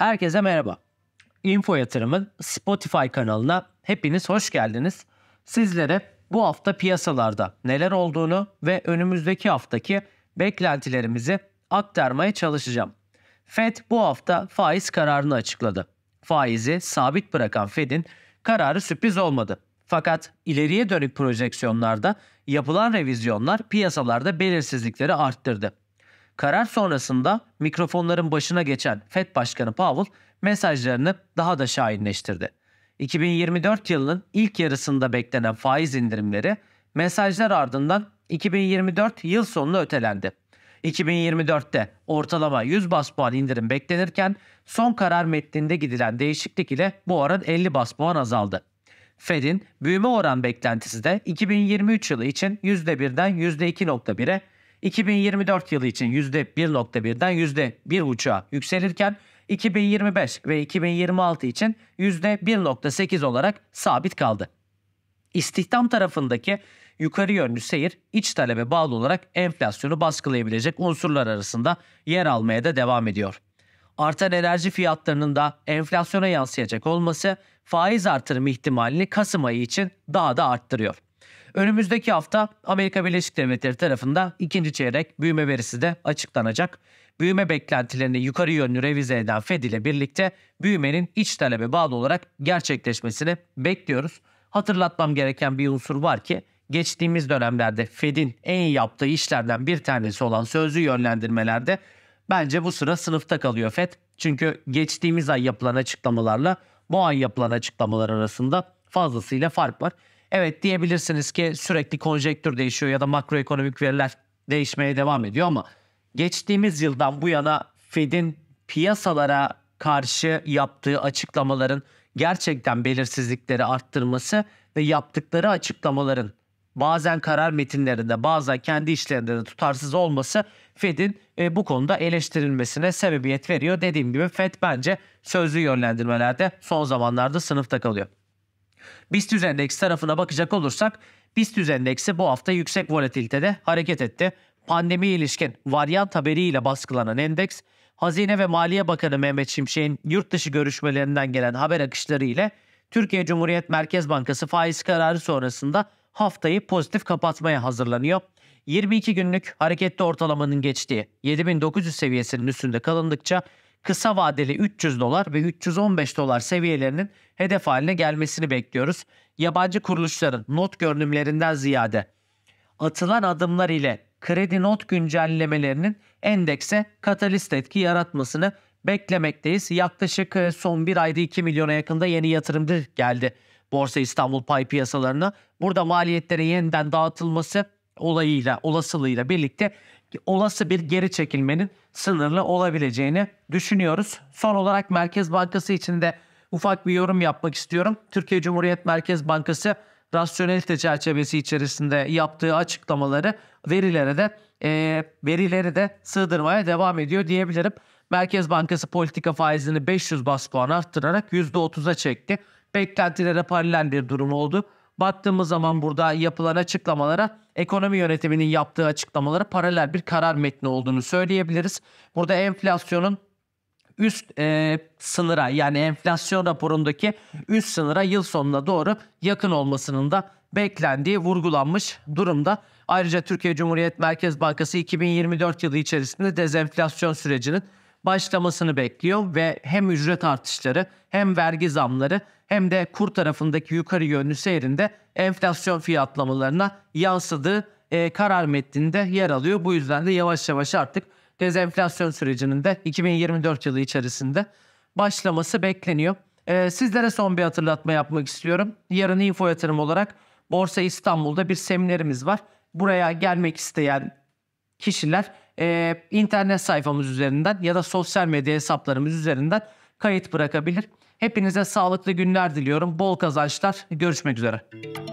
Herkese merhaba. Info Yatırım'ın Spotify kanalına hepiniz hoş geldiniz. Sizlere bu hafta piyasalarda neler olduğunu ve önümüzdeki haftaki beklentilerimizi aktarmaya çalışacağım. Fed bu hafta faiz kararını açıkladı. Faizi sabit bırakan Fed'in kararı sürpriz olmadı. Fakat ileriye dönük projeksiyonlarda yapılan revizyonlar piyasalarda belirsizlikleri arttırdı. Karar sonrasında mikrofonların başına geçen FED Başkanı Powell mesajlarını daha da şahinleştirdi. 2024 yılının ilk yarısında beklenen faiz indirimleri mesajlar ardından 2024 yıl sonuna ötelendi. 2024'te ortalama 100 bas puan indirim beklenirken son karar metninde gidilen değişiklik ile bu oran 50 bas puan azaldı. Fed'in büyüme oran beklentisi de 2023 yılı için %1'den %2.1'e 2024 yılı için %1.1'den %1.5'a yükselirken 2025 ve 2026 için %1.8 olarak sabit kaldı. İstihdam tarafındaki yukarı yönlü seyir iç talebe bağlı olarak enflasyonu baskılayabilecek unsurlar arasında yer almaya da devam ediyor. Artan enerji fiyatlarının da enflasyona yansıyacak olması faiz artırımı ihtimalini Kasım ayı için daha da arttırıyor. Önümüzdeki hafta Amerika Birleşik Devletleri tarafında ikinci çeyrek büyüme verisi de açıklanacak. Büyüme beklentilerini yukarı yönlü revize eden Fed ile birlikte büyümenin iç talebe bağlı olarak gerçekleşmesini bekliyoruz. Hatırlatmam gereken bir unsur var ki geçtiğimiz dönemlerde Fed'in en yaptığı işlerden bir tanesi olan sözlü yönlendirmelerde bence bu sıra sınıfta kalıyor Fed. Çünkü geçtiğimiz ay yapılan açıklamalarla bu ay yapılan açıklamalar arasında fazlasıyla fark var. Evet diyebilirsiniz ki sürekli konjektür değişiyor ya da makroekonomik veriler değişmeye devam ediyor ama geçtiğimiz yıldan bu yana Fed'in piyasalara karşı yaptığı açıklamaların gerçekten belirsizlikleri arttırması ve yaptıkları açıklamaların bazen karar metinlerinde bazen kendi işlerinde de tutarsız olması Fed'in e, bu konuda eleştirilmesine sebebiyet veriyor. Dediğim gibi Fed bence sözlü yönlendirmelerde son zamanlarda sınıfta kalıyor. BIST endeksi tarafına bakacak olursak BIST endeksi bu hafta yüksek volatilitede hareket etti. Pandemi ilişkin varyant haberiyle baskılanan endeks Hazine ve Maliye Bakanı Mehmet Şimşek'in yurt dışı görüşmelerinden gelen haber akışları ile Türkiye Cumhuriyet Merkez Bankası faiz kararı sonrasında haftayı pozitif kapatmaya hazırlanıyor. 22 günlük hareketli ortalamanın geçtiği 7900 seviyesinin üstünde kalındıkça kısa vadeli 300 dolar ve 315 dolar seviyelerinin hedef haline gelmesini bekliyoruz. Yabancı kuruluşların not görünümlerinden ziyade atılan adımlar ile kredi not güncellemelerinin endekse katalist etki yaratmasını beklemekteyiz. Yaklaşık e, son bir ayda 2 milyona yakında yeni yatırımcı geldi Borsa İstanbul pay piyasalarına. Burada maliyetlere yeniden dağıtılması olayıyla, olasılığıyla birlikte olası bir geri çekilmenin sınırlı olabileceğini düşünüyoruz. Son olarak Merkez Bankası için de ufak bir yorum yapmak istiyorum. Türkiye Cumhuriyet Merkez Bankası rasyonelite çerçevesi içerisinde yaptığı açıklamaları verilere de e, verileri de sığdırmaya devam ediyor diyebilirim. Merkez Bankası politika faizini 500 bas puan arttırarak %30'a çekti. Beklentilere paralel bir durum oldu. Baktığımız zaman burada yapılan açıklamalara ekonomi yönetiminin yaptığı açıklamalara paralel bir karar metni olduğunu söyleyebiliriz. Burada enflasyonun üst e, sınıra yani enflasyon raporundaki üst sınıra yıl sonuna doğru yakın olmasının da beklendiği vurgulanmış durumda. Ayrıca Türkiye Cumhuriyet Merkez Bankası 2024 yılı içerisinde dezenflasyon sürecinin başlamasını bekliyor ve hem ücret artışları hem vergi zamları hem de kur tarafındaki yukarı yönlü seyrinde enflasyon fiyatlamalarına yansıdığı e, karar metninde yer alıyor. Bu yüzden de yavaş yavaş artık dezenflasyon sürecinin de 2024 yılı içerisinde başlaması bekleniyor. E, sizlere son bir hatırlatma yapmak istiyorum. Yarın info yatırım olarak Borsa İstanbul'da bir seminerimiz var. Buraya gelmek isteyen kişiler e, internet sayfamız üzerinden ya da sosyal medya hesaplarımız üzerinden kayıt bırakabilir. Hepinize sağlıklı günler diliyorum. Bol kazançlar. Görüşmek üzere.